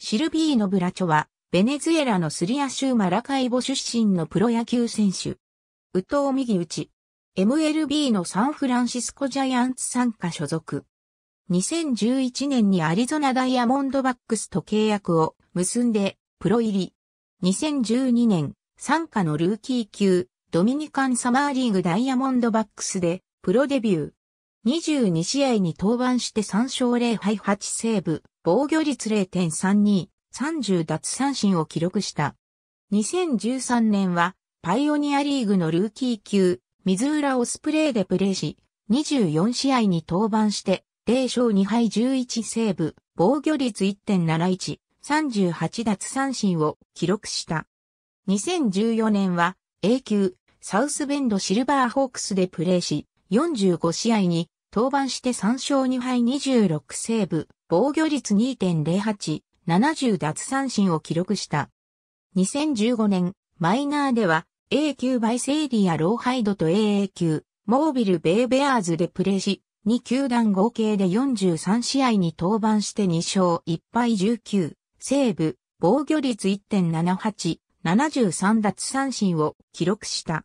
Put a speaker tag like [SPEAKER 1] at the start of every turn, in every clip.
[SPEAKER 1] シルビーノ・ブラチョは、ベネズエラのスリア州マラカイボ出身のプロ野球選手。宇藤右打ち。MLB のサンフランシスコジャイアンツ参加所属。2011年にアリゾナダイヤモンドバックスと契約を結んでプロ入り。2012年、参加のルーキー級ドミニカンサマーリーグダイヤモンドバックスでプロデビュー。22試合に登板して3勝0敗8セーブ、防御率0.32、30奪三振を記録した。2013年は、パイオニアリーグのルーキー級、水浦オスプレイでプレーし、24試合に登板して、0勝2敗11セーブ、防御率1.71、38奪三振を記録した。2014年は A 級サウスベンドシルバーホークスでプレーし、45試合に登板して3勝2敗26セーブ、防御率2.08、70奪三振を記録した。2015年、マイナーでは、A 級バイセイリア・ローハイドと AA 級、モービル・ベイ・ベアーズでプレーし、2球団合計で43試合に登板して2勝1敗19、西部、防御率1.78、73奪三振を記録した。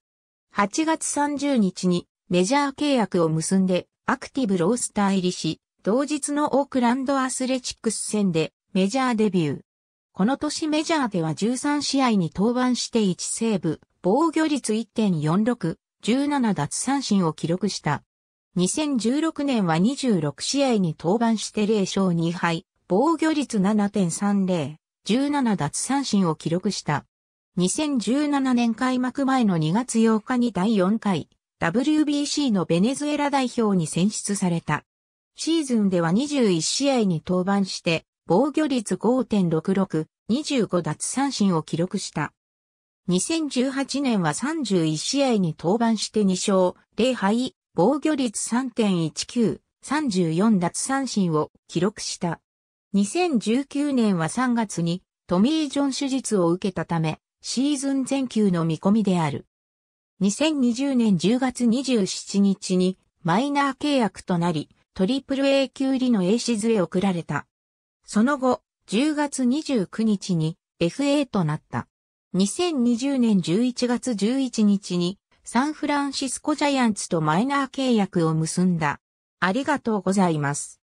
[SPEAKER 1] 8月30日にメジャー契約を結んでアクティブロースター入りし、同日のオークランドアスレチックス戦でメジャーデビュー。この年メジャーでは13試合に登板して1セーブ、防御率1.46、17奪三振を記録した。2016年は26試合に登板して0勝2敗、防御率7.30、17奪三振を記録した。2017年開幕前の2月8日に第4回 WBC のベネズエラ代表に選出された。シーズンでは21試合に登板して、防御率5.66、25奪三振を記録した。2018年は31試合に登板して2勝、0敗、防御率3.19、34奪三振を記録した。2019年は3月にトミー・ジョン手術を受けたため、シーズン全球の見込みである。2020年10月27日にマイナー契約となり、トリプル A 級入りの a シ図へ送られた。その後、10月29日に FA となった。2020年11月11日にサンフランシスコジャイアンツとマイナー契約を結んだ。ありがとうございます。